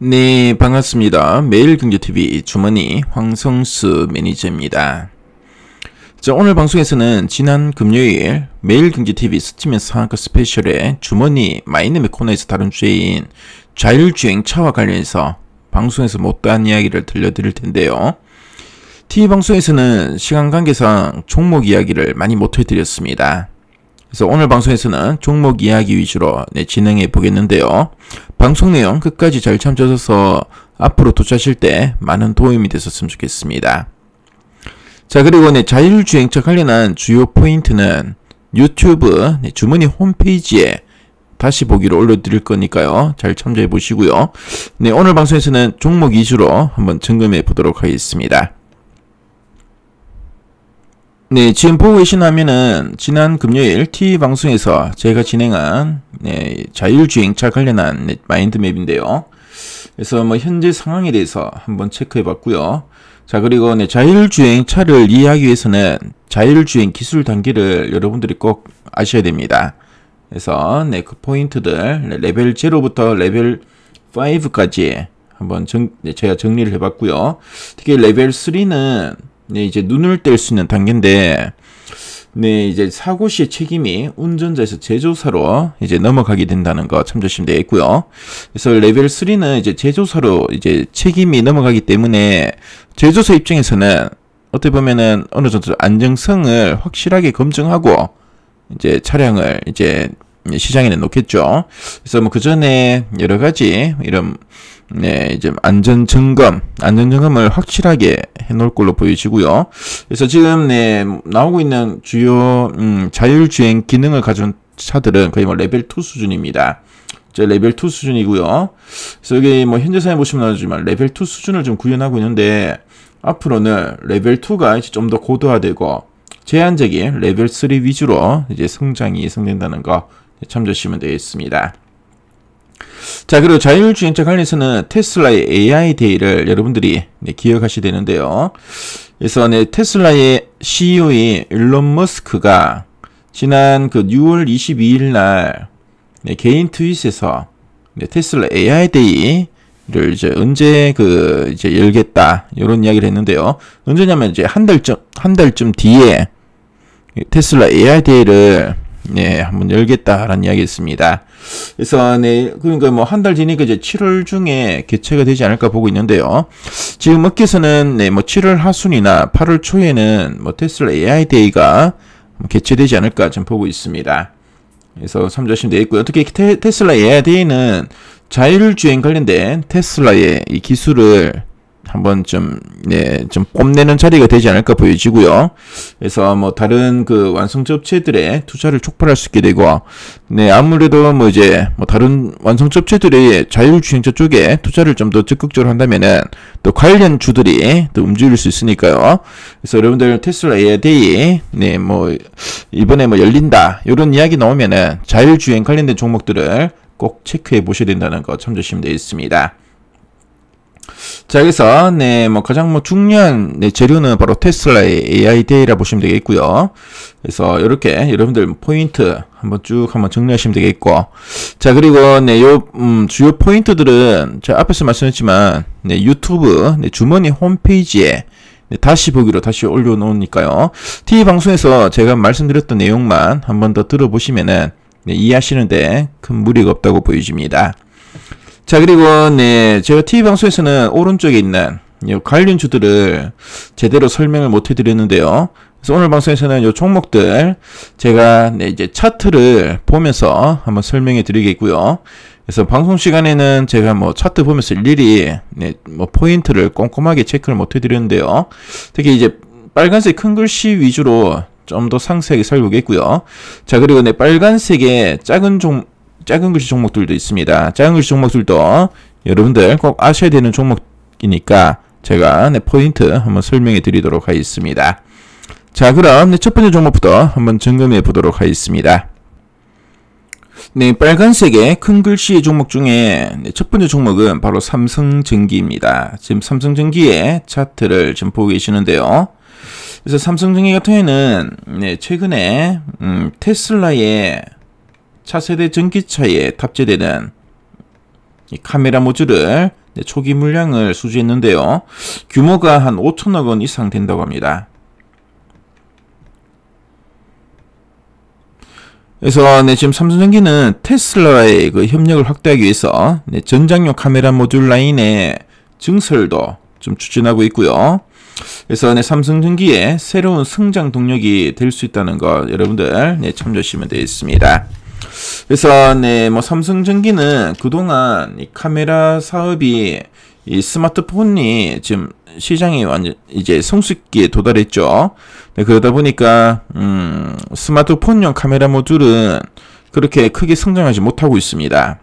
네, 반갑습니다. 매일경제TV 주머니 황성수 매니저입니다. 자, 오늘 방송에서는 지난 금요일 매일경제TV 스팀의 상한가 스페셜에 주머니 마이네의 코너에서 다룬 주제인 자율주행차와 관련해서 방송에서 못다한 이야기를 들려드릴 텐데요. TV방송에서는 시간 관계상 종목 이야기를 많이 못해드렸습니다. 그래서 오늘 방송에서는 종목 이야기 위주로 네, 진행해 보겠는데요. 방송 내용 끝까지 잘 참조하셔서 앞으로 투자하실 때 많은 도움이 되셨으면 좋겠습니다. 자 그리고 네, 자율주행차 관련한 주요 포인트는 유튜브 네, 주머니 홈페이지에 다시 보기로 올려드릴 거니까요. 잘 참조해 보시고요. 네, 오늘 방송에서는 종목 위주로 한번 점검해 보도록 하겠습니다. 네, 지금 보고 계신 화면은 지난 금요일 t 방송에서 제가 진행한 네, 자율주행차 관련한 마인드맵인데요. 그래서 뭐 현재 상황에 대해서 한번 체크해 봤고요. 자, 그리고 네, 자율주행차를 이해하기 위해서는 자율주행 기술 단계를 여러분들이 꼭 아셔야 됩니다. 그래서 네, 그 포인트들 네, 레벨 0부터 레벨 5까지 한번 정, 네, 제가 정리를 해봤고요. 특히 레벨 3는 네, 이제 눈을 뗄 수 있는 단계인데, 네, 이제 사고 시의 책임이 운전자에서 제조사로 이제 넘어가게 된다는 거 참조심 되있고요 그래서 레벨 3는 이제 제조사로 이제 책임이 넘어가기 때문에 제조사 입장에서는 어떻게 보면은 어느 정도 안정성을 확실하게 검증하고 이제 차량을 이제 시장에 놓겠죠. 그래서 뭐 그 전에 여러 가지 이런 네, 이제 안전 점검, 안전 점검을 확실하게 해놓을 걸로 보여지고요. 그래서 지금 네 나오고 있는 주요 음, 자율주행 기능을 가진 차들은 거의 뭐 레벨 2 수준입니다. 이 레벨 2 수준이고요. 그래서 여기 뭐 현재 사에 보시면 알오지만 레벨 2 수준을 좀 구현하고 있는데 앞으로는 레벨 2가 이제 좀더 고도화되고 제한적인 레벨 3 위주로 이제 성장이 예상된다는 거 참조하시면 되겠습니다. 자, 그리고 자율주행차 관련해서는 테슬라의 AI 데이를 여러분들이 네, 기억하시야 되는데요. 그래서 네, 테슬라의 CEO인 일론 머스크가 지난 그 6월 22일 날 네, 개인 트윗에서 네, 테슬라 AI 데이를 이제 언제 그 이제 열겠다 이런 이야기를 했는데요. 언제냐면 이제 한 달쯤 한 달쯤 뒤에 테슬라 AI 데이를 예, 한번 열겠다라는 이야기했습니다. 그래서 네, 그러니까 뭐한달 뒤니까 이제 7월 중에 개최가 되지 않을까 보고 있는데요. 지금 업계에서는 네, 뭐 7월 하순이나 8월 초에는 뭐 테슬라 AI 데이가 뭐 개최되지 않을까 좀 보고 있습니다. 그래서 참조하시면 되겠고요. 어떻게 테, 슬라 AI 데이는 자율주행 관련된 테슬라의 이 기술을 한번 좀, 네, 좀 뽐내는 자리가 되지 않을까 보여지고요. 그래서 뭐 다른 그 완성차 업체들의 투자를 촉발할 수 있게 되고, 네, 아무래도 뭐 이제 뭐 다른 완성차 업체들의 자율주행차 쪽에 투자를 좀 더 적극적으로 한다면은 또 관련 주들이 또 움직일 수 있으니까요. 그래서 여러분들 테슬라 에어데이, 네, 뭐 이번에 뭐 열린다, 이런 이야기 나오면은 자율주행 관련된 종목들을 꼭 체크해 보셔야 된다는 거 참조시면 되겠습니다 자, 여기서, 네, 뭐, 가장 뭐, 중요한, 네, 재료는 바로 테슬라의 AI 데이라 보시면 되겠고요. 그래서, 이렇게, 여러분들, 포인트, 한번 쭉 한번 정리하시면 되겠고. 자, 그리고, 네, 요, 음, 주요 포인트들은, 제가 앞에서 말씀했지만, 네, 유튜브, 네, 주머니 홈페이지에, 네, 다시 보기로 다시 올려놓으니까요. TV 방송에서 제가 말씀드렸던 내용만 한번 더 들어보시면은, 네, 이해하시는데 큰 무리가 없다고 보여집니다. 자, 그리고, 네, 제가 TV방송에서는 오른쪽에 있는 요 관련 주들을 제대로 설명을 못 해드렸는데요. 그래서 오늘 방송에서는 이 종목들 제가 네, 이제 차트를 보면서 한번 설명해 드리겠고요. 그래서 방송 시간에는 제가 뭐 차트 보면서 일일이 네, 뭐 포인트를 꼼꼼하게 체크를 못 해드렸는데요. 특히 이제 빨간색 큰 글씨 위주로 좀 더 상세하게 살펴보겠고요. 자 그리고 네 빨간색의 작은 종 작은 글씨 종목들도 있습니다. 작은 글씨 종목들도 여러분들 꼭 아셔야 되는 종목이니까 제가 네, 포인트 한번 설명해 드리도록 하겠습니다. 자 그럼 네, 첫 번째 종목부터 한번 점검해 보도록 하겠습니다. 네, 빨간색의 큰 글씨의 종목 중에 네, 첫 번째 종목은 바로 삼성전기입니다. 지금 삼성전기의 차트를 지금 보고 계시는데요. 그래서 삼성전기 같은 경우에는 네, 최근에 음, 테슬라의 차세대 전기차에 탑재되는 카메라 모듈을 네, 초기 물량을 수주했는데요. 규모가 한 5천억 원 이상 된다고 합니다. 그래서 네, 지금 삼성전기는 테슬라의 그 협력을 확대하기 위해서 네, 전장용 카메라 모듈 라인의 증설도 좀 추진하고 있고요. 그래서 네, 삼성전기의 새로운 성장 동력이 될 수 있다는 것 여러분들 네, 참조하시면 되겠습니다. 그래서 네, 뭐 삼성전기는 그동안 이 카메라 사업이 이 스마트폰이 지금 시장이 완전 이제 성숙기에 도달했죠. 네, 그러다 보니까 음, 스마트폰용 카메라 모듈은 그렇게 크게 성장하지 못하고 있습니다.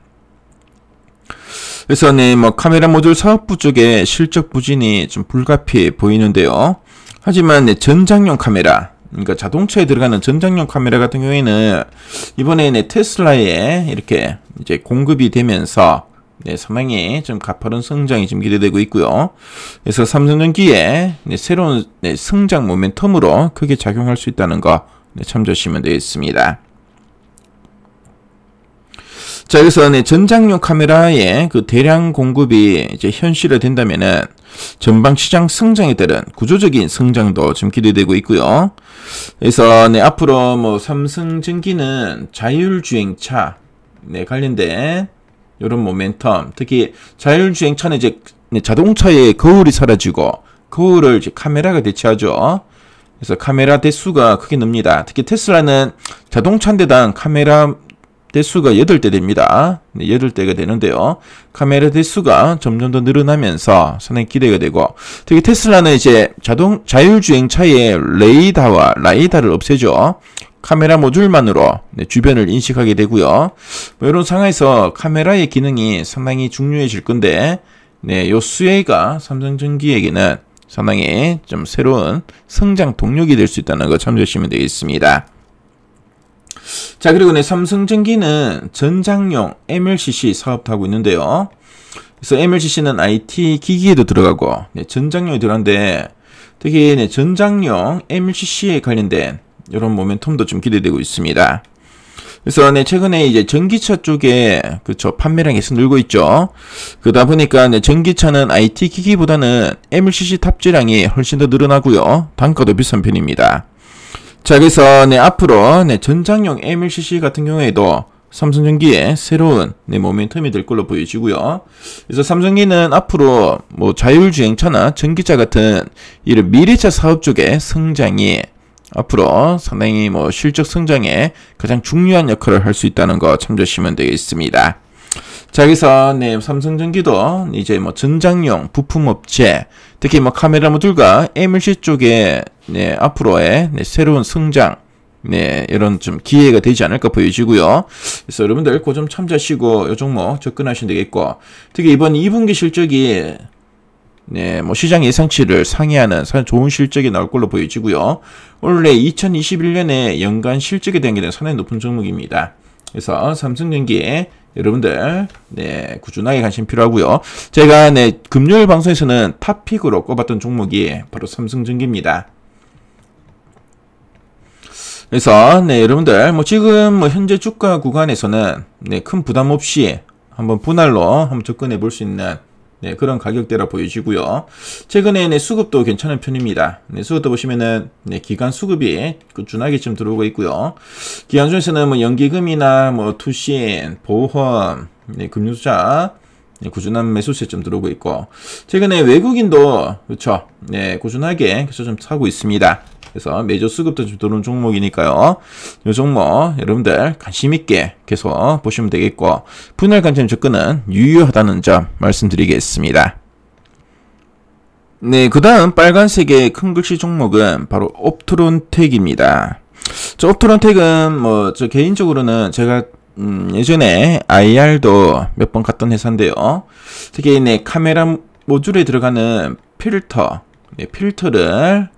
그래서 네, 뭐 카메라 모듈 사업부 쪽에 실적 부진이 좀 불가피해 보이는데요. 하지만 네, 전장용 카메라 그러니까 자동차에 들어가는 전장용 카메라 같은 경우에는 이번에는 테슬라에 이렇게 이제 공급이 되면서 네, 사망이 좀 가파른 성장이 좀 기대되고 있고요. 그래서 삼성전기에 네, 새로운 네, 성장 모멘텀으로 크게 작용할 수 있다는 거 네, 참조하시면 되겠습니다. 자, 여기서 네, 전장용 카메라의 그 대량 공급이 이제 현실화 된다면은 전방 시장 성장에 따른 구조적인 성장도 좀 기대되고 있고요. 그래서 네, 앞으로 뭐 삼성전기는 자율주행차 네, 관련된 이런 모멘텀, 특히 자율주행차는 이제 네, 자동차의 거울이 사라지고 거울을 이제 카메라가 대체하죠. 그래서 카메라 대수가 크게 늡니다. 특히 테슬라는 자동차인데당 카메라 대수가 8대 됩니다. 8대가 되는데요. 카메라 대수가 점점 더 늘어나면서 상당히 기대가 되고 특히 테슬라는 이제 자동 자율주행 차에 레이다와 라이다를 없애죠. 카메라 모듈만으로 네, 주변을 인식하게 되고요. 뭐 이런 상황에서 카메라의 기능이 상당히 중요해질 건데 네, 요 수혜가 삼성전기에게는 상당히 좀 새로운 성장 동력이 될 수 있다는 거 참조하시면 되겠습니다. 자, 그리고 네, 삼성전기는 전장용 MLCC 사업도 하고 있는데요. 그래서 MLCC는 IT 기기에도 들어가고, 네, 전장용이 들어가는데, 특히 네, 전장용 MLCC에 관련된 이런 모멘텀도 좀 기대되고 있습니다. 그래서 네, 최근에 이제 전기차 쪽에 그렇 판매량이 계속 늘고 있죠. 그러다 보니까 네, 전기차는 IT 기기보다는 MLCC 탑재량이 훨씬 더 늘어나고요. 단가도 비싼 편입니다. 자 그래서 네 앞으로 네 전장용 MLCC 같은 경우에도 삼성전기의 새로운 네, 모멘텀이 될 걸로 보여지고요. 그래서 삼성전기는 앞으로 뭐 자율주행차나 전기차 같은 이런 미래차 사업 쪽의 성장이 앞으로 상당히 뭐 실적 성장에 가장 중요한 역할을 할 수 있다는 거 참조하시면 되겠습니다. 자, 여기서, 네, 삼성전기도 이제 뭐 전장용 부품업체, 특히 뭐 카메라 모듈과 MLC 쪽에, 네, 앞으로의 네, 새로운 성장, 네, 이런 좀 기회가 되지 않을까 보여지고요. 그래서 여러분들 고점 참조하시고 요 종목 뭐 접근하시면 되겠고, 특히 이번 2분기 실적이 네, 뭐 시장 예상치를 상회하는 좋은 실적이 나올 걸로 보여지고요. 원래 2021년에 연간 실적에 대한 게 상당히 높은 종목입니다. 그래서 삼성전기에 여러분들 네 꾸준하게 관심 필요하고요. 제가 네 금요일 방송에서는 탑픽으로 꼽았던 종목이 바로 삼성전기입니다. 그래서 네 여러분들 뭐 지금 뭐 현재 주가 구간에서는 네큰 부담 없이 한번 분할로 한번 접근해 볼 수 있는 네, 그런 가격대라 보여지고요. 최근에 네, 수급도 괜찮은 편입니다. 네, 수급도 보시면은 네, 기간 수급이 꾸준하게 그 지금 들어오고 있고요. 기간 중에서는 뭐 연기금이나 뭐 투신, 보험, 네, 금융투자 네, 꾸준한 매수세 좀 들어오고 있고 최근에 외국인도 그렇죠. 네, 꾸준하게 그래좀 사고 있습니다. 그래서 매주 수급도 좀 도는 종목이니까요. 이 종목 여러분들 관심 있게 계속 보시면 되겠고 분할 관점 접근은 유효하다는 점 말씀드리겠습니다. 네, 그 다음 빨간색의 큰 글씨 종목은 바로 옵트론텍입니다. 저 옵트론텍은 뭐 저 개인적으로는 제가 음, 예전에 IR도 몇 번 갔던 회사인데요. 특히 네, 카메라 모듈에 들어가는 필터, 네, 필터를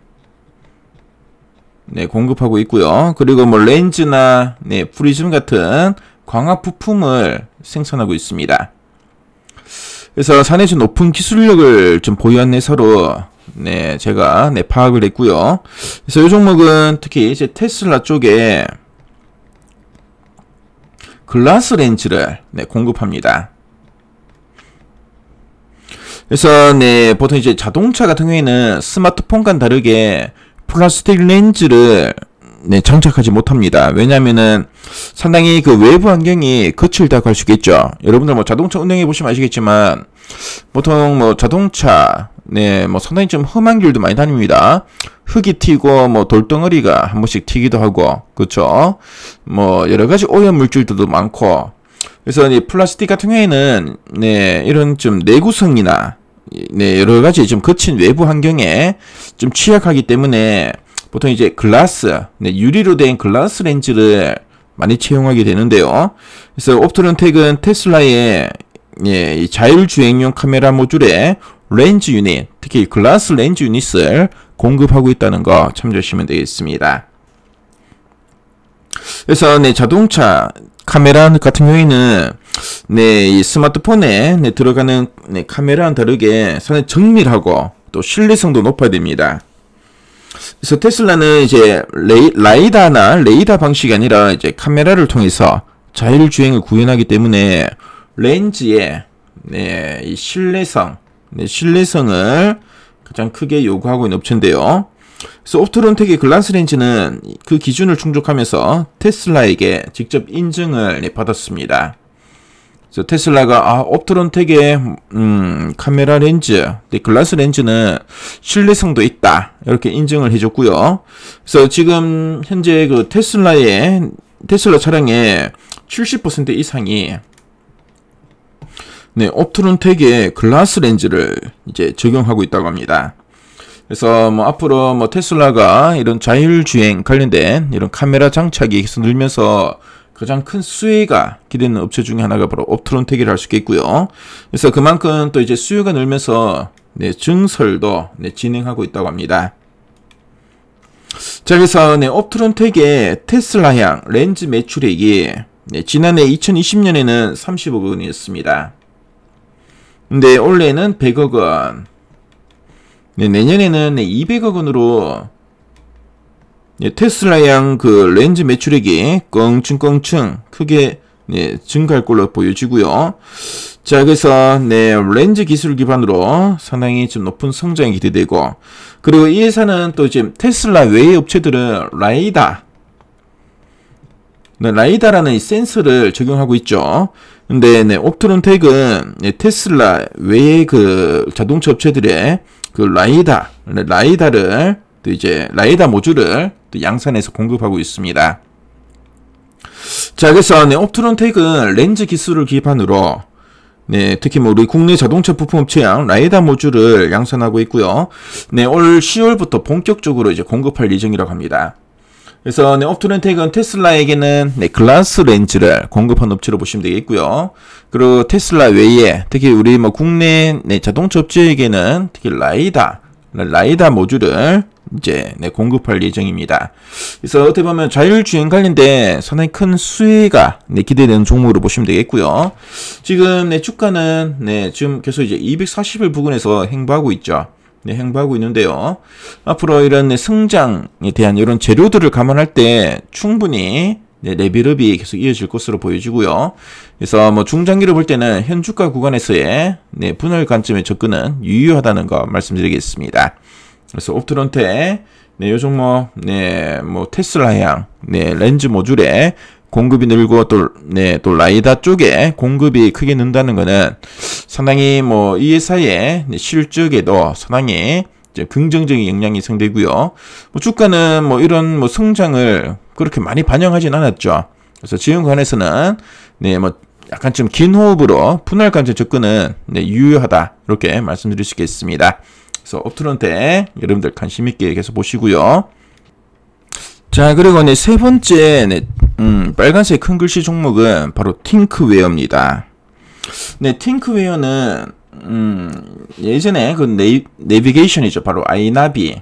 네, 공급하고 있고요. 그리고 뭐 렌즈나 네, 프리즘 같은 광학 부품을 생산하고 있습니다. 그래서 산에서 높은 기술력을 좀 보유한 회사로 네, 제가 네, 파악을 했고요. 그래서 이 종목은 특히 이제 테슬라 쪽에 글라스 렌즈를 네, 공급합니다. 그래서 네, 보통 이제 자동차 같은 경우에는 스마트폰과는 다르게 플라스틱 렌즈를 네, 장착하지 못합니다. 왜냐면은 상당히 그 외부 환경이 거칠다고 할 수 있겠죠. 여러분들 뭐 자동차 운행해 보시면 아시겠지만 보통 뭐 자동차 네, 뭐 상당히 좀 험한 길도 많이 다닙니다. 흙이 튀고 뭐 돌덩어리가 한 번씩 튀기도 하고 그렇죠. 뭐 여러 가지 오염 물질들도 많고 그래서 이 플라스틱 같은 경우에는 네, 이런 좀 내구성이나 네, 여러 가지 좀 거친 외부 환경에 좀 취약하기 때문에 보통 이제 글라스, 네, 유리로 된 글라스 렌즈를 많이 채용하게 되는데요. 그래서 옵트론텍은 테슬라의 예, 자율주행용 카메라 모듈에 렌즈 유닛, 특히 글라스 렌즈 유닛을 공급하고 있다는 거 참조하시면 되겠습니다. 그래서 내 자동차 카메라 같은 경우에는 내 스마트폰에 내 들어가는 내 카메라랑 다르게 상에 정밀하고 또 신뢰성도 높아야 됩니다. 그래서 테슬라는 이제 레이, 라이다나 레이다 방식이 아니라 이제 카메라를 통해서 자율주행을 구현하기 때문에 렌즈의 네, 이 신뢰성, 네, 신뢰성을 가장 크게 요구하고 있는 업체인데요. 소프트론텍의 글란스 렌즈는 그 기준을 충족하면서 테슬라에게 직접 인증을 받았습니다. 그래서 테슬라가 아, 옵트론텍의 음, 카메라 렌즈, 네, 글라스 렌즈는 신뢰성도 있다 이렇게 인증을 해줬고요. 그래서 지금 현재 그 테슬라의 테슬라 차량의 70% 이상이 네, 옵트론텍의 글라스 렌즈를 이제 적용하고 있다고 합니다. 그래서 뭐 앞으로 뭐 테슬라가 이런 자율주행 관련된 이런 카메라 장착이 계속 늘면서 가장 큰 수혜가 기대는 업체 중에 하나가 바로 업트론텍이라 할수 있겠고요. 그래서 그만큼 또 이제 수요가 늘면서 네, 증설도 네, 진행하고 있다고 합니다. 자, 그래서 네, 업트론텍의 테슬라향 렌즈 매출액이 네, 지난해 2020년에는 30억 원이었습니다. 근데 올해는 100억 원. 네, 내년에는 200억 원으로 네, 테슬라양 그 렌즈 매출액이 껑충껑충 크게 네, 증가할 걸로 보여지고요. 자, 그래서 네, 렌즈 기술 기반으로 상당히 좀 높은 성장이 기대되고 그리고 이 회사는 또 지금 테슬라 외의 업체들은 라이다 네, 라이다라는 이 센서를 적용하고 있죠. 근데 네, 옵트론 택은 네, 테슬라 외의 그 자동차 업체들의 그 라이다, 네, 라이다를 또 이제 라이다 모듈을 또 양산해서 공급하고 있습니다. 자, 그래서 네, 옵트론 택은 렌즈 기술을 기반으로 네, 특히 뭐 우리 국내 자동차 부품 업체양 라이다 모듈을 양산하고 있고요. 네, 올 10월부터 본격적으로 이제 공급할 예정이라고 합니다. 그래서 네, 업투렌텍은 테슬라에게는 네, 글라스 렌즈를 공급한 업체로 보시면 되겠고요. 그리고 테슬라 외에 특히 우리 뭐 국내 네, 자동차 업체에게는 특히 라이다, 네, 라이다 모듈을 이제 네, 공급할 예정입니다. 그래서 어떻게 보면 자율주행 관련된 상당히 큰 수혜가 네, 기대되는 종목으로 보시면 되겠고요. 지금 네, 주가는 네, 지금 계속 이제 2 4 0일 부근에서 행보하고 있죠. 네, 행보하고 있는데요. 앞으로 이런 성장에 대한 이런 재료들을 감안할 때 충분히 네, 내비럽이 계속 이어질 것으로 보여지고요. 그래서 뭐 중장기로 볼 때는 현 주가 구간에서의 네, 분할 관점의 접근은 유효하다는 거 말씀드리겠습니다. 그래서 옵트론테 네, 요즘 뭐, 네, 뭐, 테슬라 향, 네, 렌즈 모듈에 공급이 늘고 또, 네, 또 라이다 쪽에 공급이 크게 는다는 거는 상당히 뭐이 회사의 실적에도 상당히 긍정적인 영향이 생기고요. 뭐 주가는 뭐 이런 뭐 성장을 그렇게 많이 반영하진 않았죠. 그래서 지금관해서는 네, 뭐 약간 좀 긴 호흡으로 분할 감지 접근은 네, 유효하다 이렇게 말씀드릴 수 있겠습니다. 그래서 업트론트 여러분들 관심 있게 계속 보시고요. 자 그리고 네, 세 번째 네, 음, 빨간색 큰 글씨 종목은 바로 틴크웨어입니다 네, 팅크웨어는 음, 예전에 그 네이, 비게이션이죠 바로 아이나비.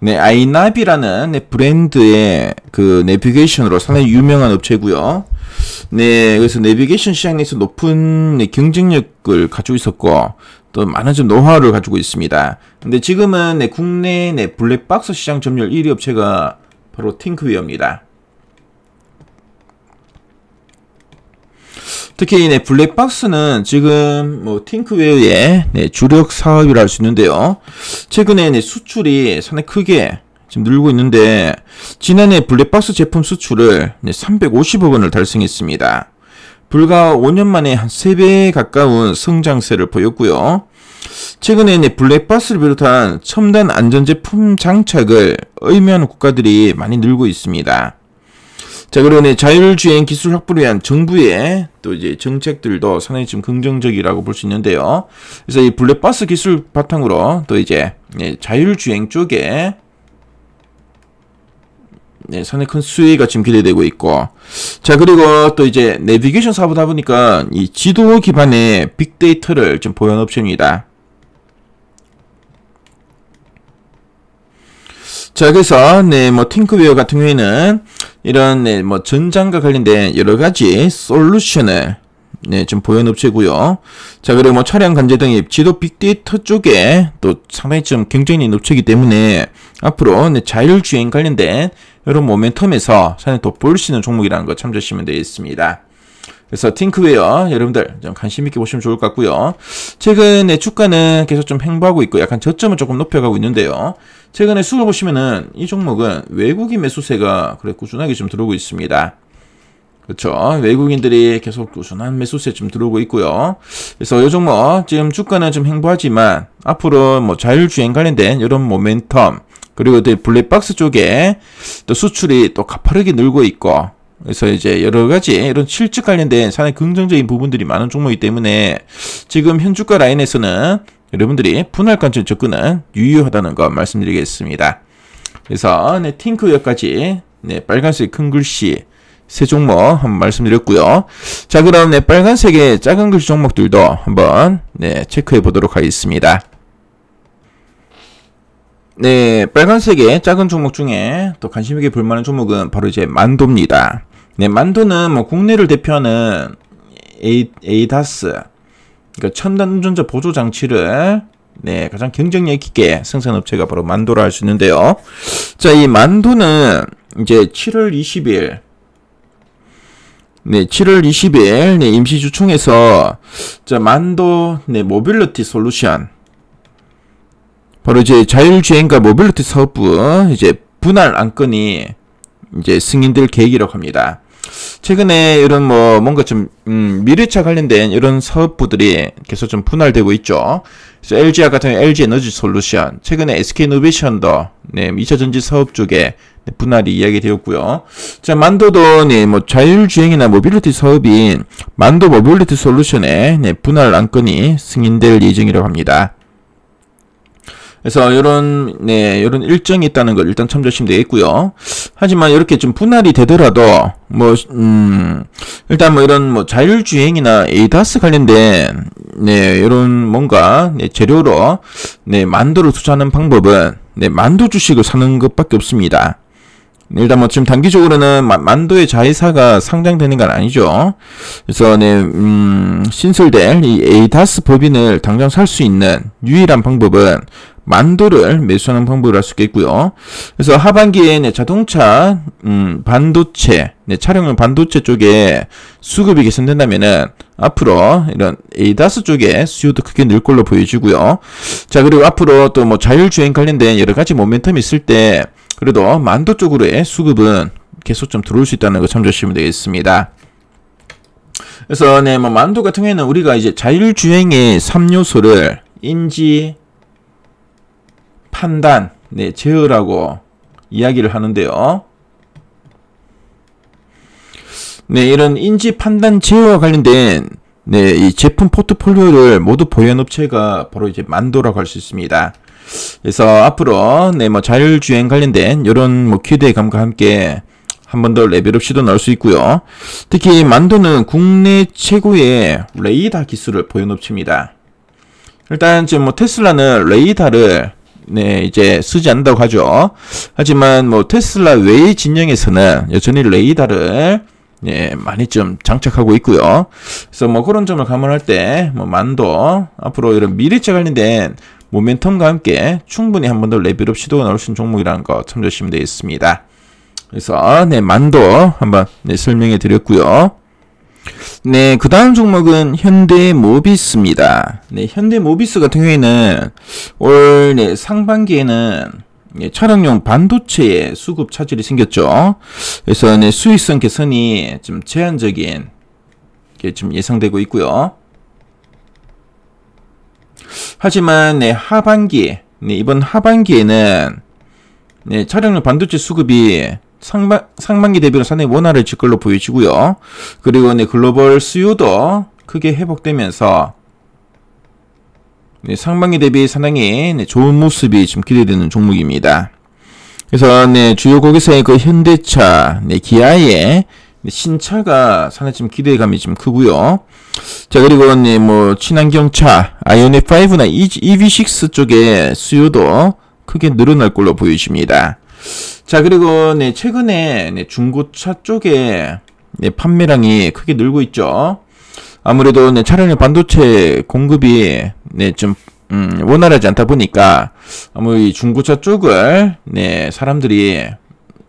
네, 아이나비라는 네, 브랜드의 그 내비게이션으로 상당히 유명한 업체고요. 네, 그래서 내비게이션 시장에서 높은 네, 경쟁력을 가지고 있었고 또 많은 좀 노하우를 가지고 있습니다. 근데 지금은 네, 국내 네, 블랙박스 시장 점유율 1위 업체가 바로 틴크웨어입니다 특히 네, 블랙박스는 지금 뭐 팅크웨어의 네, 주력 사업이라 할 수 있는데요. 최근에 네, 수출이 상당히 크게 지금 늘고 있는데 지난해 블랙박스 제품 수출을 네, 350억 원을 달성했습니다. 불과 5년 만에 한 3배 가까운 성장세를 보였고요. 최근에 네, 블랙박스를 비롯한 첨단 안전제품 장착을 의미하는 국가들이 많이 늘고 있습니다. 자, 그러니 자율주행 기술 확보를 위한 정부의 또 이제 정책들도 상당히 지금 긍정적이라고 볼 수 있는데요. 그래서 이 블랙박스 기술 바탕으로 또 이제 예, 자율주행 쪽에 네, 상당히 큰 수혜가 지금 기대되고 있고. 자, 그리고 또 이제 내비게이션 사업이다 보니까 이 지도 기반의 빅데이터를 지 보유한 업체입니다. 자, 그래서, 네, 뭐, 팅크웨어 같은 경우에는, 이런, 네, 뭐, 전장과 관련된 여러 가지 솔루션을, 네, 좀보여놓 업체고요 자, 그리고 뭐, 차량 관제 등의 지도 빅데이터 쪽에 또 상당히 좀 경쟁이 높이기 때문에, 앞으로, 네, 자율주행 관련된 이런 모멘텀에서 사실 돋볼 수 있는 종목이라는 거 참조하시면 되겠습니다. 그래서 팅크웨어 여러분들 좀 관심 있게 보시면 좋을 것 같고요. 최근에 네, 주가는 계속 좀 횡보하고 있고 약간 저점을 조금 높여가고 있는데요. 최근에 수를 보시면은 이 종목은 외국인 매수세가 그래 꾸준하게 좀 들어오고 있습니다. 그렇죠. 외국인들이 계속 꾸준한 매수세 좀 들어오고 있고요. 그래서 이 종목 지금 주가는 좀 행보하지만 앞으로 뭐 자율주행 관련된 이런 모멘텀 그리고 또 블랙박스 쪽에 또 수출이 또 가파르게 늘고 있고 그래서 이제 여러 가지 이런 실적 관련된 상당히 긍정적인 부분들이 많은 종목이기 때문에 지금 현 주가 라인에서는 여러분들이 분할 관점 접근은 유효하다는 거 말씀드리겠습니다. 그래서 네, 팅크 여기까지 네, 빨간색 큰 글씨 세 종목 한번 말씀드렸고요. 자 그럼 네, 빨간색의 작은 글씨 종목들도 한번 네, 체크해 보도록 하겠습니다. 네, 빨간색의 작은 종목 중에 또 관심 있게 볼 만한 종목은 바로 이제 만도입니다. 네, 만도는 뭐 국내를 대표하는 에이, 에이다스, 그러니까 첨단 운전자 보조 장치를 네, 가장 경쟁력 있게 생산업체가 바로 만도라 할 수 있는데요. 자, 이 만도는 이제 7월 20일 네, 7월 20일 네, 임시주총에서 자, 만도 네, 모빌리티 솔루션 바로 이제 자율주행과 모빌리티 사업부 이제 분할 안건이 이제 승인될 계획이라고 합니다. 최근에 이런 뭐 뭔가 좀 음, 미래차 관련된 이런 사업부들이 계속 좀 분할되고 있죠. 그래서 LG 같은 LG 에너지 솔루션, 최근에 SK 이노베이션도 네, 2차 전지 사업 쪽에 분할이 이야기되었고요. 자, 만도도 네, 뭐 자율주행이나 모빌리티 사업인 만도 모빌리티 솔루션의 네, 분할 안건이 승인될 예정이라고 합니다. 그래서 이런 네 이런 일정이 있다는 걸 일단 참조하시면 되겠고요. 하지만 이렇게 좀 분할이 되더라도 뭐 음, 일단 뭐 이런 뭐 자율주행이나 에이다스 관련된 네 이런 뭔가 네, 재료로 네 만두를 투자하는 방법은 네 만두 주식을 사는 것밖에 없습니다. 일단 뭐 지금 단기적으로는 만도의 자회사가 상장되는 건 아니죠. 그래서 네, 음, 신설될 이 에이다스 법인을 당장 살 수 있는 유일한 방법은 만도를 매수하는 방법을 알수 있겠고요. 그래서 하반기에 네, 자동차, 음, 반도체, 네, 차량용 반도체 쪽에 수급이 개선된다면은 앞으로 이런 에이다스 쪽에 수요도 크게 늘 걸로 보여지고요. 자 그리고 앞으로 또 뭐 자율주행 관련된 여러 가지 모멘텀이 있을 때 그래도 만도 쪽으로의 수급은 계속 좀 들어올 수 있다는 거 참조하시면 되겠습니다. 그래서 네, 뭐 만도 같은 경우에는 우리가 이제 자율주행의 3요소를 인지, 판단, 네, 제어라고 이야기를 하는데요. 네, 이런 인지 판단 제어와 관련된 네, 이 제품 포트폴리오를 모두 보유한 업체가 바로 이제 만도라고 할 수 있습니다. 그래서 앞으로 네뭐 자율주행 관련된 이런 뭐 기대감과 함께 한 번 더 레벨업시도 넣을 수 있고요. 특히 만도는 국내 최고의 레이다 기술을 보유놓칩니다. 일단 지금 뭐 테슬라는 레이다를 네, 이제 쓰지 않는다고 하죠. 하지만 뭐 테슬라 외의 진영에서는 여전히 레이다를 예, 네, 많이 좀 장착하고 있고요. 그래서 뭐 그런 점을 감안할 때, 뭐 만도, 앞으로 이런 미래차 관련된 모멘텀과 함께 충분히 한 번 더 레벨업 시도가 나올 수 있는 종목이라는 거 참조하시면 되겠습니다. 그래서 네 만도 한번 네, 설명해 드렸고요. 네, 그 다음 종목은 현대모비스입니다. 네, 현대모비스 같은 경우에는 올 네, 상반기에는 네, 차량용 반도체의 수급 차질이 생겼죠. 그래서 네, 수익성 개선이 좀 제한적인 게 좀 예상되고 있고요. 하지만 네, 하반기 네, 이번 하반기에는 네, 차량용 반도체 수급이 상반, 상반기 대비로 상당히 원활해질 걸로 보여지고요. 그리고 네, 글로벌 수요도 크게 회복되면서 네, 상반기 대비 상당히 네, 좋은 모습이 지금 기대되는 종목입니다. 그래서 네, 주요 고객사의 그 현대차, 네, 기아의 신차가 상당히 지 기대감이 좀 크고요. 자 그리고 네, 뭐 친환경차 아이오닉 5나 EV6 쪽의 수요도 크게 늘어날 걸로 보여집니다. 자 그리고 네, 최근에 네, 중고차 쪽에 네, 판매량이 크게 늘고 있죠. 아무래도 네, 차량의 반도체 공급이 네, 좀 음, 원활하지 않다 보니까 아무리 중고차 쪽을 네, 사람들이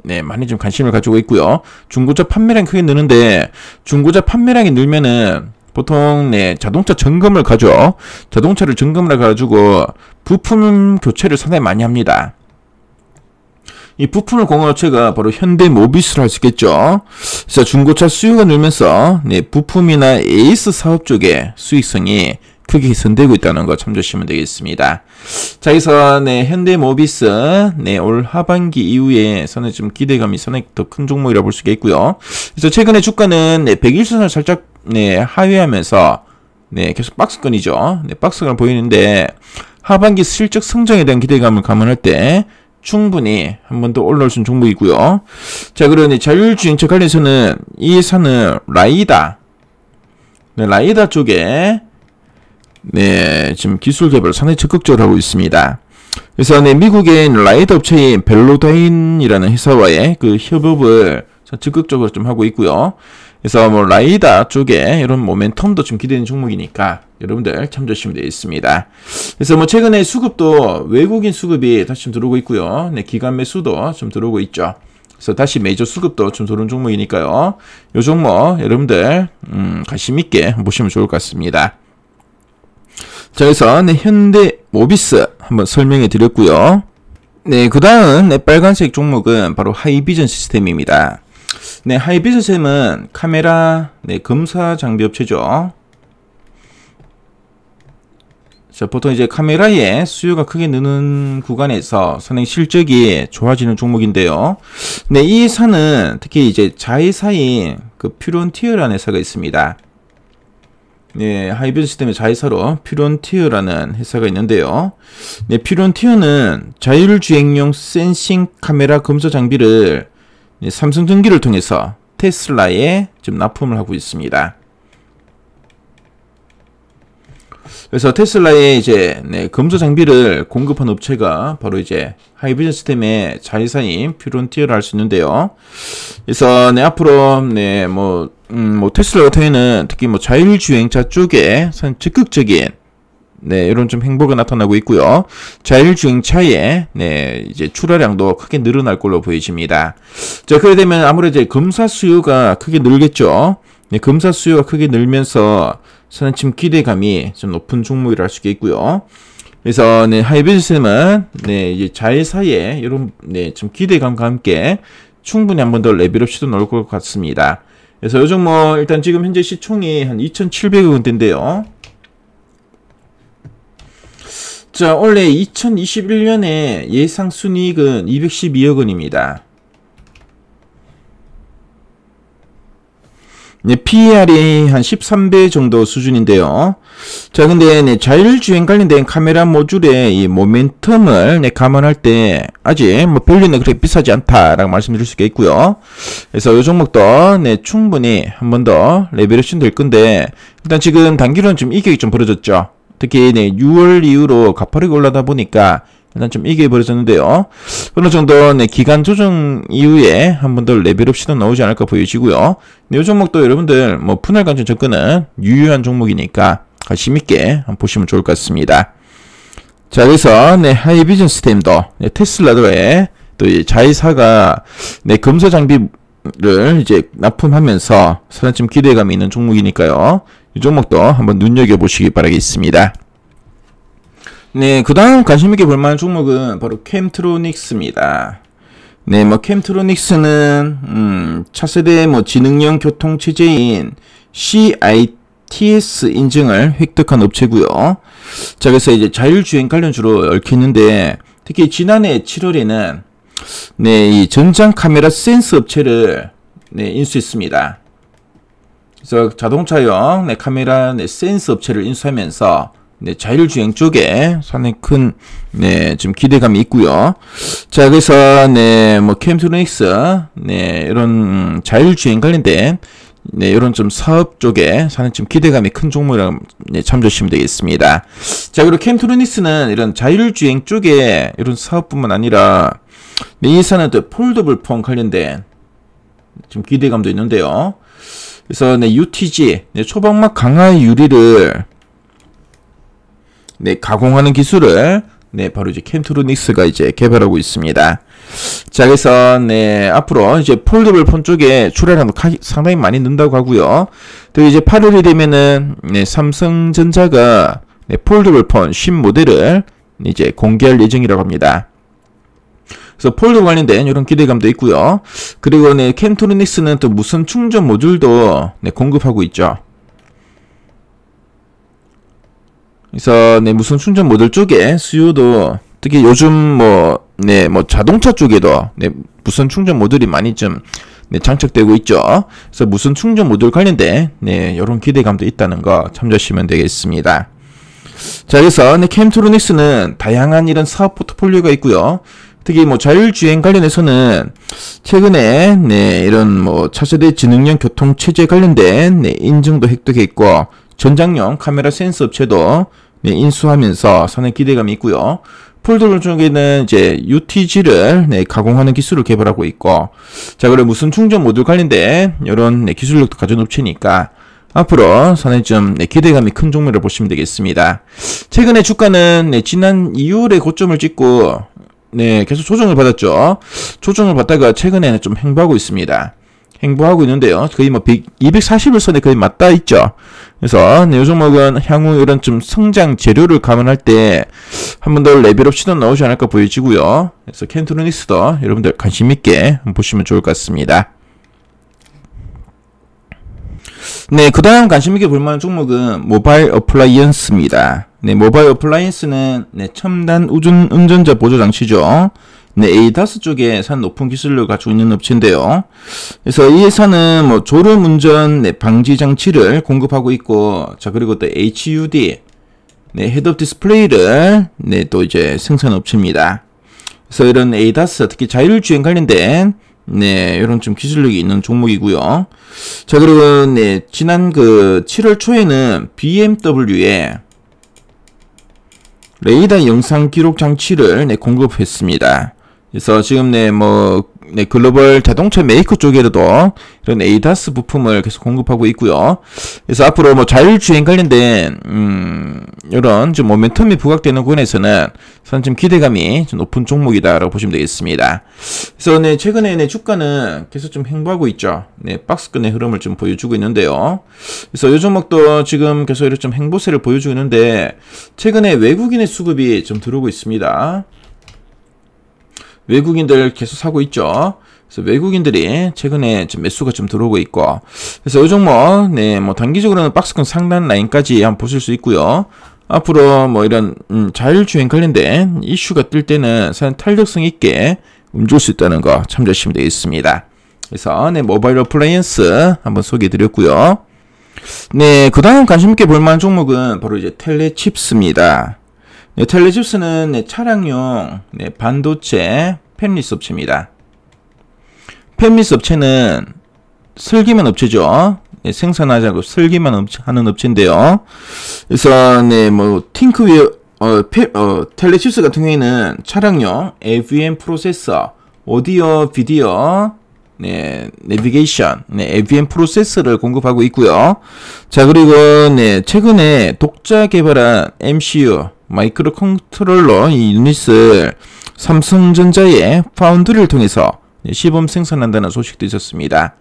네, 많이 좀 관심을 가지고 있고요. 중고차 판매량 크게 느는데 중고차 판매량이 늘면은 보통 네, 자동차 점검을 가죠. 자동차를 점검을 해 가지고 부품 교체를 상당히 많이 합니다. 이 부품을 공한 업체가 바로 현대 모비스를 할 수 있겠죠. 그래서 중고차 수요가 늘면서 네, 부품이나 에이스 사업 쪽의 수익성이 크게 개선되고 있다는 거 참조시면 하 되겠습니다. 자, 여기서 네, 현대모비스 네, 올 하반기 이후에 선에 좀 기대감이 선에 더큰 종목이라 볼 수가 있고요. 그래서 최근에 주가는 네, 101선을 살짝 네, 하회하면서 네, 계속 박스권이죠. 네, 박스권 보이는데 하반기 실적 성장에 대한 기대감을 감안할 때 충분히 한 번 더 올라올 수 있는 종목이고요. 자, 그러니 자율주행차 관련해서는 이 산은 라이다, 네, 라이다 쪽에 네, 지금 기술 개발 상당히 적극적으로 하고 있습니다. 그래서 네, 미국의 라이더 업체인 벨로다인이라는 회사와의 그 협업을 적극적으로 좀 하고 있고요. 그래서 뭐 라이다 쪽에 이런 모멘텀도 좀 기대는 종목이니까 여러분들 참조하시면 되겠습니다. 그래서 뭐 최근에 수급도 외국인 수급이 다시 좀 들어오고 있고요. 네, 기간 매수도 좀 들어오고 있죠. 그래서 다시 매이 수급도 좀 들어온 종목이니까요. 요 종목 여러분들 음, 관심 있게 보시면 좋을 것 같습니다. 자, 그래서 네, 현대 모비스 한번 설명해 드렸고요. 네, 그 다음 네, 빨간색 종목은 바로 하이비전 시스템입니다. 네, 하이비전 시스템은 카메라, 네, 검사 장비 업체죠. 자, 보통 이제 카메라의 수요가 크게 느는 구간에서 선행 실적이 좋아지는 종목인데요. 네, 이 회사는 특히 이제 자회사인 그 퓨런티어라는 회사가 있습니다. 네, 예, 하이브리드 시스템의 자회사로 퓨론티어라는 회사가 있는데요. 네, 퓨론티어는 자율주행용 센싱 카메라 검사 장비를 네, 삼성전기를 통해서 테슬라에 지금 납품을 하고 있습니다. 그래서 테슬라에 이제 네, 검사 장비를 공급한 업체가 바로 이제 하이브리드 시스템의 자회사인 퓨론티어를 할 수 있는데요. 그래서 네, 앞으로 네, 뭐 음, 뭐 테슬라 같은 경우에는 특히 뭐 자율주행차 쪽에 선 적극적인 네, 이런 좀 행보가 나타나고 있고요. 자율주행차의 네, 이제 출하량도 크게 늘어날 걸로 보여집니다. 자, 그래 되면 아무래도 이제 검사 수요가 크게 늘겠죠. 네, 검사 수요가 크게 늘면서 저는 지금 기대감이 좀 높은 종목이라 할수 있고요. 그래서 네, 하이브리드 시스템은 네, 이제 자회사의 이런 네, 좀 기대감과 함께 충분히 한 번 더 레벨업 시도 넣을 것 같습니다. 그래서 요즘 뭐 일단 지금 현재 시총이 한 2,700억 대인데요 자, 원래 2021년에 예상 순이익은 212억 원입니다. 네, 예, PER이 한 13배 정도 수준인데요. 자, 근데 네, 자율주행 관련된 카메라 모듈의 이 모멘텀을 네, 감안할 때 아직 뭐 별로는 그렇게 비싸지 않다라고 말씀드릴 수가 있고요. 그래서 이 종목도 네, 충분히 한 번 더 레벨레이션 될 건데 일단 지금 단기로는 좀 이격이 좀 벌어졌죠. 특히 네, 6월 이후로 가파르게 올라다 보니까 일단 좀 이겨버렸었는데요. 어느 정도 네, 기간 조정 이후에 한 번 더 레벨업 시도 나오지 않을까 보여지고요. 네, 이 종목도 여러분들 뭐 분할 관점 접근은 유효한 종목이니까 관심 있게 보시면 좋을 것 같습니다. 자, 그래서 네, 하이비전 시스템도 네, 테슬라도의 또 자회사가 네, 검사 장비를 이제 납품하면서 사장쯤 기대감이 있는 종목이니까요. 이 종목도 한번 눈여겨보시기 바라겠습니다. 네, 그 다음 관심있게 볼만한 종목은 바로 캠트로닉스입니다. 네, 뭐 캠트로닉스는 음, 차세대 뭐 지능형 교통 체제인 CITS 인증을 획득한 업체고요. 자, 그래서 이제 자율주행 관련주로 얽히는데 특히 지난해 7월에는 네, 이 전장 카메라 센스 업체를 네, 인수했습니다. 그래서 자동차용 네, 카메라 네, 센스 업체를 인수하면서 네, 자율주행 쪽에 상당히 큰, 네, 좀 기대감이 있고요 자, 그래서, 네, 뭐, 캠소닉스, 네, 이런 음, 자율주행 관련된, 네, 이런 좀 사업 쪽에 상당히 좀 기대감이 큰 종목이라고 네, 참조하시면 되겠습니다. 자, 그리고 캠토르닉스는 이런 자율주행 쪽에 이런 사업뿐만 아니라, 네, 이 회사는 또 폴더블 폰 관련된 좀 기대감도 있는데요. 그래서, 네, UTG, 네, 초박막 강화 유리를 네, 가공하는 기술을 네, 바로 이제 캔트로닉스가 이제 개발하고 있습니다. 자, 그래서 네, 앞으로 이제 폴더블 폰 쪽에 출하량도 상당히 많이 는다고 하고요. 또 이제 8월이 되면은 네, 삼성전자가 네, 폴더블 폰신 모델을 네, 이제 공개할 예정이라고 합니다. 그래서 폴더 관련된 이런 기대감도 있고요. 그리고 네, 캔트로닉스는 또 무선 충전 모듈도 네, 공급하고 있죠. 그래서 네, 무슨 충전 모듈 쪽에 수요도 특히 요즘 뭐, 네, 뭐 자동차 쪽에도 네, 무선 충전 모듈이 많이 좀 네, 장착되고 있죠. 그래서 무슨 충전 모듈 관련된 네, 이런 기대감도 있다는 거 참조하시면 되겠습니다. 자, 그래서 네, 캠트로닉스는 다양한 이런 사업 포트폴리오가 있고요. 특히 뭐 자율주행 관련해서는 최근에 네, 이런 뭐 차세대 지능형 교통체제 관련된 네, 인증도 획득했고 전장용 카메라 센서 업체도 네, 인수하면서 상당히 기대감이 있고요. 폴더블 쪽에는 이제 UTG를 네, 가공하는 기술을 개발하고 있고 자 그리고 무슨 충전 모듈 관련된 이런 네, 기술력도 가진 업체니까 앞으로 상당히 좀 네, 기대감이 큰 종목을 보시면 되겠습니다. 최근에 주가는 네, 지난 2월에 고점을 찍고 네, 계속 조정을 받았죠. 조정을 받다가 최근에는 좀횡보하고 있습니다. 행보하고 있는데요. 거의 뭐 240일선에 거의 맞닿아 있죠. 그래서 네, 요 종목은 향후 이런 좀 성장 재료를 감안할 때 한 번 더 레벨업 시도 나오지 않을까 보여지고요. 그래서 캔트로닉스도 여러분들 관심 있게 보시면 좋을 것 같습니다. 네, 그 다음 관심 있게 볼만한 종목은 모바일 어플라이언스입니다. 네, 모바일 어플라이언스는 네, 첨단 우전 운전자 보조 장치죠. 네, 에이다스 쪽에 산 높은 기술력을 가지고 있는 업체인데요. 그래서 이 회사는 뭐 졸음 운전 네, 방지 장치를 공급하고 있고, 자 그리고 또 HUD 네, 헤드업 디스플레이를 네, 또 이제 생산 업체입니다. 그래서 이런 에이다스 특히 자율주행 관련된 네, 이런 좀 기술력이 있는 종목이고요. 자 그리고 네, 지난 그 7월 초에는 b m w 에 레이더 영상 기록 장치를 네, 공급했습니다. 그래서 지금 네, 뭐, 네, 글로벌 자동차 메이커 쪽에도 이런 에이다스 부품을 계속 공급하고 있고요. 그래서 앞으로 뭐 자율주행 관련된, 음, 이런 좀 모멘텀이 부각되는 부분에서는 선 지금 기대감이 좀 높은 종목이다라고 보시면 되겠습니다. 그래서 네, 최근에 네, 주가는 계속 좀 횡보하고 있죠. 네, 박스권의 흐름을 좀 보여주고 있는데요. 그래서 요 종목도 지금 계속 이렇게 좀 횡보세를 보여주고 있는데, 최근에 외국인의 수급이 좀 들어오고 있습니다. 외국인들 계속 사고 있죠. 그래서 외국인들이 최근에 좀 매수가 좀 들어오고 있고 그래서 요 종목 네뭐 단기적으로는 박스권 상단 라인까지 한번 보실 수 있고요. 앞으로 뭐 이런 음, 자율주행 관련된 이슈가 뜰 때는 사실 탄력성 있게 움직일 음, 수 있다는 거 참조하시면 되겠습니다. 그래서 네 모바일 어플라이언스 한번 소개해 드렸고요. 네, 그 다음 관심있게 볼만한 종목은 바로 이제 텔레칩스입니다. 네, 텔레집스는 네, 차량용 네, 반도체 팹리스 업체입니다. 팹리스 업체는 슬기만 업체죠. 네, 생산하자고 슬기만 업체, 하는 업체인데요. 그래서 네뭐 팅크웨어 어, 어, 텔레칩스 같은 경우에는 차량용 AVM 프로세서, 오디오, 비디오, 네, 내비게이션, 네, AVM 프로세서를 공급하고 있고요. 자 그리고 네 최근에 독자 개발한 MCU 마이크로 컨트롤러 이 유닛을 삼성전자의 파운드리를 통해서 시범 생산한다는 소식도 있었습니다.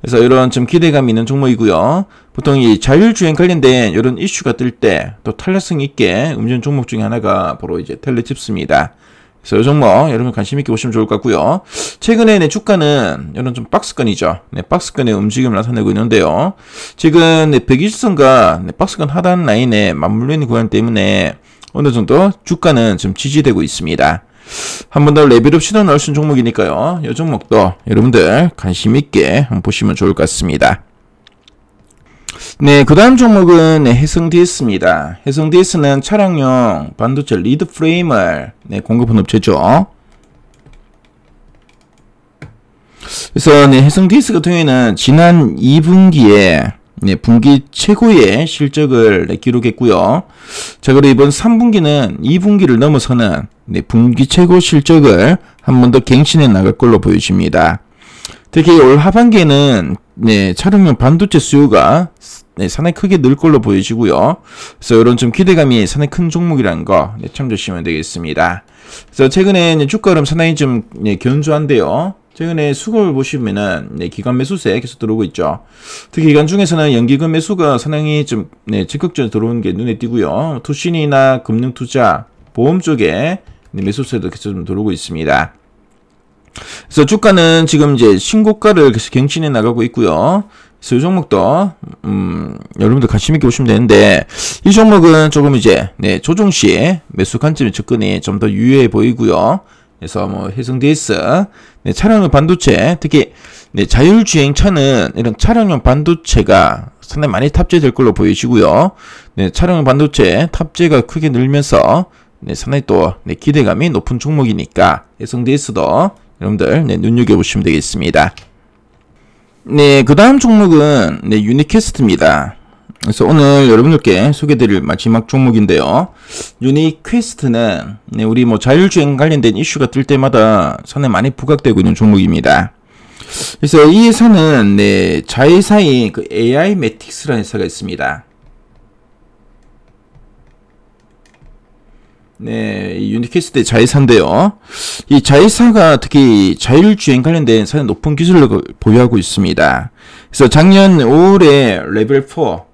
그래서 이런 좀 기대감 있는 종목이고요. 보통 이 자율주행 관련된 이런 이슈가 뜰 때 또 탄력성 있게 음전 종목 중에 하나가 바로 이제 텔레칩스입니다. 그래서 이 종목 여러분 관심 있게 보시면 좋을 것 같고요. 최근에 내 주가는 이런 좀 박스권이죠. 네, 박스권의 움직임을 나타내고 있는데요. 지금 네, 120선과 박스권 하단 라인에 맞물려 있는 구간 때문에 어느 정도 주가는 좀 지지되고 있습니다. 한 번 더 레벨업 시도 넣을 수 있는 종목이니까요. 이 종목도 여러분들 관심 있게 보시면 좋을 것 같습니다. 네, 그 다음 종목은 네, 해성DS입니다. 해성DS는 차량용 반도체 리드 프레임을 네, 공급한 업체죠. 그래서 네, 해성 DS 같은 경우에는 지난 2분기에 네, 분기 최고의 실적을 네, 기록했고요. 자, 그리고 이번 3분기는 2분기를 넘어서는 네, 분기 최고 실적을 한 번 더 갱신해 나갈 걸로 보여집니다. 특히 올 하반기에는 네, 차량용 반도체 수요가 네, 상당 크게 늘 걸로 보여지고요. 그래서 이런 좀 기대감이 상당큰 종목이라는 거 네, 참조시면 되겠습니다. 그래서 최근에 주가 흐름 상당좀 네, 견조한데요. 최근에 수급을 보시면은 네, 기관 매수세 계속 들어오고 있죠. 특히 기관 중에서는 연기금 매수가 상당히 좀 네, 적극적으로 들어오는 게 눈에 띄고요. 투신이나 금융 투자, 보험 쪽에 네, 매수세도 계속 좀 들어오고 있습니다. 그래서 주가는 지금 이제 신고가를 계속 경신해 나가고 있고요. 그래서 이 종목도 음, 여러분들 관심 있게 보시면 되는데 이 종목은 조금 이제 네, 조종 시 매수 관점의 접근이 좀 더 유효해 보이고요. 그래서 뭐 해성 데이스 네, 차량용 반도체, 특히 네, 자율주행 차는 이런 차량용 반도체가 상당히 많이 탑재될 걸로 보이시고요. 네, 차량용 반도체 탑재가 크게 늘면서 네, 상당히 또 네, 기대감이 높은 종목이니까 예성대에서도 여러분들 네, 눈여겨보시면 되겠습니다. 네, 그 다음 종목은 네, 유니캐스트입니다. 그래서 오늘 여러분들께 소개드릴 마지막 종목인데요. 유닉 퀘스트는 네, 우리 뭐 자율주행 관련된 이슈가 뜰 때마다 선에 많이 부각되고 있는 종목입니다. 그래서 이 회사는 네, 자회사인 그 AI 매틱스라는 회사가 있습니다. 네, 유니퀘스트의 자회사인데요. 이 자회사가 특히 자율주행 관련된 사연 높은 기술을 보유하고 있습니다. 그래서 작년 5월에 레벨 4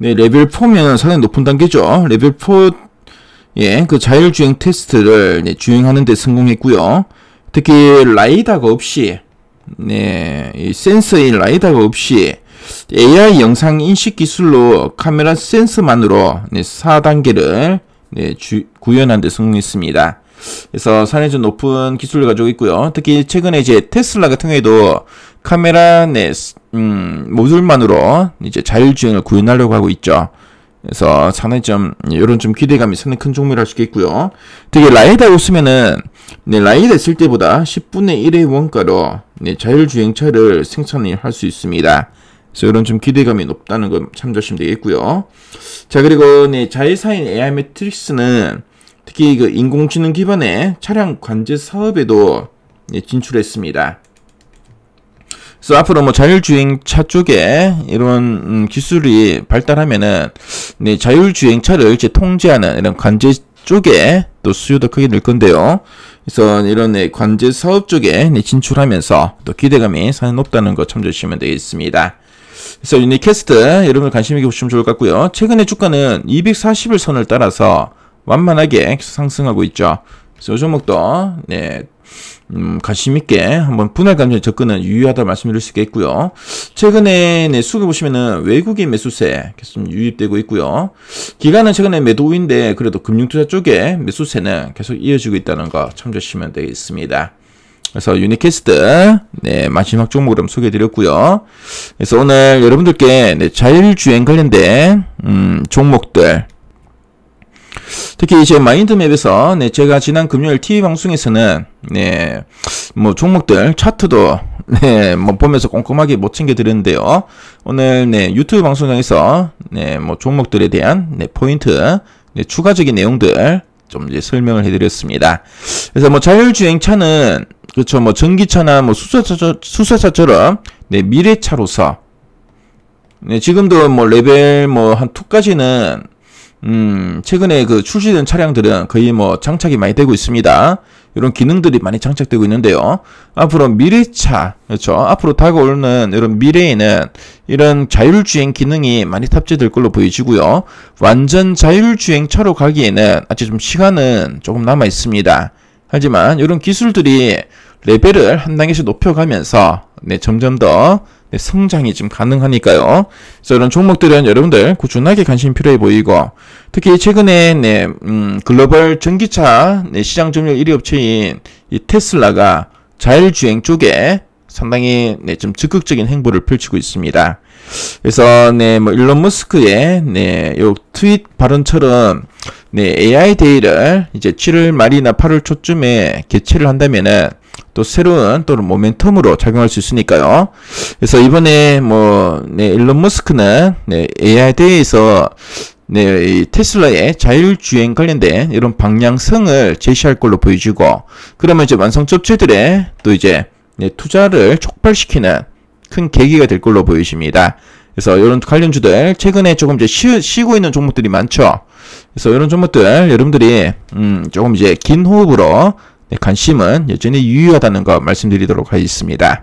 네, 레벨 4면 상당히 높은 단계죠. 레벨 4, 예, 그 자율주행 테스트를 네, 주행하는 데 성공했고요. 특히 라이다가 없이, 네, 센서인 라이다가 없이 AI 영상 인식 기술로 카메라 센서만으로 네, 4단계를 네, 주, 구현하는데 성공했습니다. 그래서 산에 좀 높은 기술을 가지고 있고요. 특히 최근에 이제 테슬라 같은 경우에도 카메라 내 네, 음, 모듈만으로 이제 자율주행을 구현하려고 하고 있죠. 그래서 상당히 좀 이런 예, 좀 기대감이 상당히 큰종목이 할수 있고요 되게 라이다로 쓰면은 네, 라이다 쓸 때보다 10분의 1의 원가로 네, 자율주행차를 생산을 할 수 있습니다. 그래서 이런 좀 기대감이 높다는 걸 참조하시면 되겠고요. 자 그리고 네, 자회사인 AI 매트릭스는 특히 그 인공지능 기반의 차량 관제 사업에도 네, 진출했습니다. 그래서 앞으로 뭐 자율주행차 쪽에 이런 음, 기술이 발달하면은 네, 자율주행차를 이제 통제하는 이런 관제 쪽에 또 수요도 크게 늘 건데요. 그래서 이런 네, 관제 사업 쪽에 네, 진출하면서 또 기대감이 상당히 높다는 거 참조하시면 되겠습니다. 그래서 유니캐스트 네, 여러분 들 관심 있게 보시면 좋을 것 같고요. 최근에 주가는 240일 선을 따라서 완만하게 상승하고 있죠. 그래서 이 종목도 네, 음, 관심 있게 한번 분할 감정 접근은 유효하다 말씀드릴 수 있겠고요. 최근에 네, 수급 보시면은 외국인 매수세 계속 유입되고 있고요. 기간은 최근에 매도인데 그래도 금융투자 쪽에 매수세는 계속 이어지고 있다는 거 참조하시면 되겠습니다. 그래서 유니캐스트 네 마지막 종목으로 소개해드렸고요. 그래서 오늘 여러분들께 네, 자율주행 관련된 음, 종목들 특히 이제 마인드맵에서 네, 제가 지난 금요일 TV 방송에서는 네, 뭐 종목들 차트도 네, 뭐 보면서 꼼꼼하게 못 챙겨 드렸는데요. 오늘 네, 유튜브 방송에서 네, 뭐 종목들에 대한 네, 포인트, 네, 추가적인 내용들 좀 이제 설명을 해 드렸습니다. 그래서 뭐 자율주행 차는 그렇죠. 뭐 전기차나 뭐 수소차 수소차처럼 네, 미래차로서 네, 지금도 뭐 레벨 뭐한 2까지는 음, 최근에 그 출시된 차량들은 거의 뭐 장착이 많이 되고 있습니다. 이런 기능들이 많이 장착되고 있는데요. 앞으로 미래차, 그렇죠? 앞으로 다가오는 이런 미래에는 이런 자율주행 기능이 많이 탑재될 걸로 보여지고요. 완전 자율주행 차로 가기에는 아직 좀 시간은 조금 남아 있습니다. 하지만 이런 기술들이 레벨을 한 단계씩 높여가면서 네, 점점 더 네, 성장이 지금 가능하니까요. 그래서 이런 종목들은 여러분들 꾸준하게 관심 필요해 보이고 특히 최근에 네, 음, 글로벌 전기차 네, 시장 점유율 1위 업체인 이 테슬라가 자율주행 쪽에 상당히 네, 좀 적극적인 행보를 펼치고 있습니다. 그래서 네, 뭐 일론 머스크의 네, 요 트윗 발언처럼 네, AI 데이를 이제 7월 말이나 8월 초쯤에 개최를 한다면은 또 새로운 또는 모멘텀으로 작용할 수 있으니까요. 그래서 이번에 뭐 네, 일론 머스크는 네, AI 데이에서 네, 이 테슬라의 자율주행 관련된 이런 방향성을 제시할 걸로 보여지고, 그러면 이제 완성 접체들의 또 이제 네, 투자를 촉발시키는 큰 계기가 될 걸로 보이십니다 그래서 이런 관련주들 최근에 조금 이제 쉬, 고 있는 종목들이 많죠. 그래서 이런 종목들 여러분들이 음, 조금 이제 긴 호흡으로 네, 관심은 여전히 유효하다는 거 말씀드리도록 하겠습니다.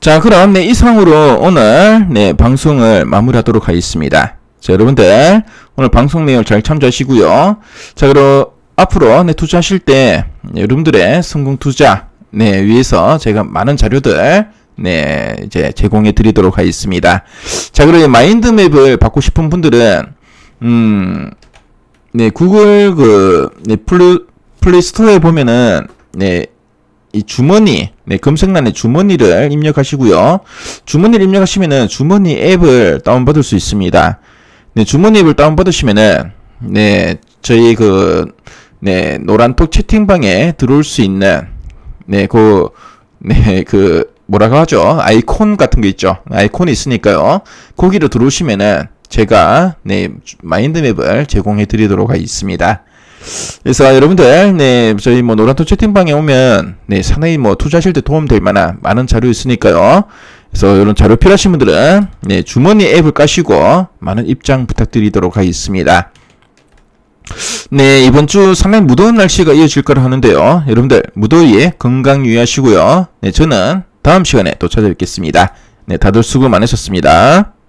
자 그럼 네, 이상으로 오늘 네, 방송을 마무리하도록 하겠습니다. 자 여러분들 오늘 방송 내용 잘 참조하시고요. 자 그럼 앞으로 네, 투자하실 때 여러분들의 성공 투자 네, 위해서 제가 많은 자료들 네, 이제 제공해 드리도록 하겠습니다. 자, 그럼 마인드맵을 받고 싶은 분들은 음, 네, 구글 그 네, 플루, 플레이스토어에 보면은 네, 이 주머니, 네, 검색란에 주머니를 입력하시고요. 주머니를 입력하시면은 주머니 앱을 다운받을 수 있습니다. 네, 주머니 앱을 다운받으시면은 네, 저희 그 네, 노란톡 채팅방에 들어올 수 있는 네, 그 네, 그 뭐라고 하죠? 아이콘 같은 게 있죠. 아이콘이 있으니까요. 거기로 들어오시면은 제가 네, 마인드맵을 제공해 드리도록 하겠습니다. 그래서 여러분들 네 저희 뭐 노란톡 채팅방에 오면 네 상당히 뭐 투자하실 때 도움될 만한 많은 자료 있으니까요. 그래서 이런 자료 필요하신 분들은 네 주머니 앱을 까시고 많은 입장 부탁드리도록 하겠습니다. 네, 이번 주 상당히 무더운 날씨가 이어질 거라 하는데요. 여러분들, 무더위에 건강 유의하시고요. 네, 저는 다음 시간에 또 찾아뵙겠습니다. 네, 다들 수고 많으셨습니다.